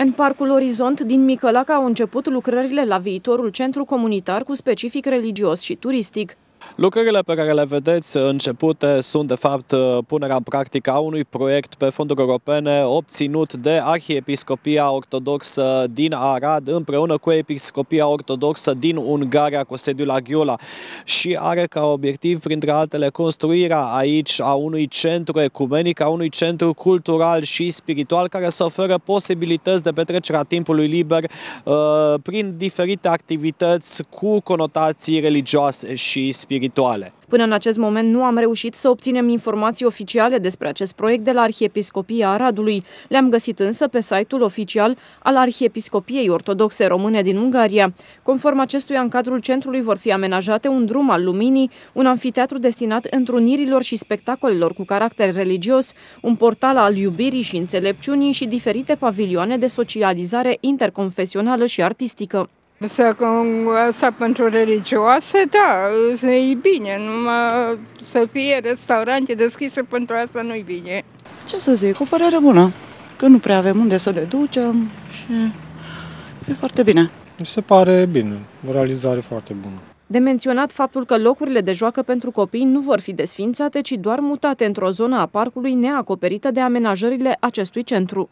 În Parcul Orizont din Micălac au început lucrările la viitorul centru comunitar cu specific religios și turistic. Lucrările pe care le vedeți începute sunt de fapt punerea în practică a unui proiect pe fonduri europene obținut de Arhiepiscopia Ortodoxă din Arad împreună cu Episcopia Ortodoxă din Ungaria cu sediul la Ghiula și are ca obiectiv printre altele construirea aici a unui centru ecumenic, a unui centru cultural și spiritual care să oferă posibilități de petrecerea timpului liber uh, prin diferite activități cu conotații religioase și spirituale spirituale. Până în acest moment nu am reușit să obținem informații oficiale despre acest proiect de la Arhiepiscopia Aradului. Le-am găsit însă pe site-ul oficial al Arhiepiscopiei Ortodoxe Române din Ungaria. Conform acestuia, în cadrul centrului vor fi amenajate un drum al luminii, un anfiteatru destinat întrunirilor și spectacolelor cu caracter religios, un portal al iubirii și înțelepciunii și diferite pavilioane de socializare interconfesională și artistică. Să asta pentru religioase, da, e bine, numai să fie restaurante deschise pentru asta nu-i bine. Ce să zic, o părere bună, că nu prea avem unde să le ducem și e foarte bine. Mi se pare bine, o realizare foarte bună. De menționat faptul că locurile de joacă pentru copii nu vor fi desfințate, ci doar mutate într-o zonă a parcului neacoperită de amenajările acestui centru.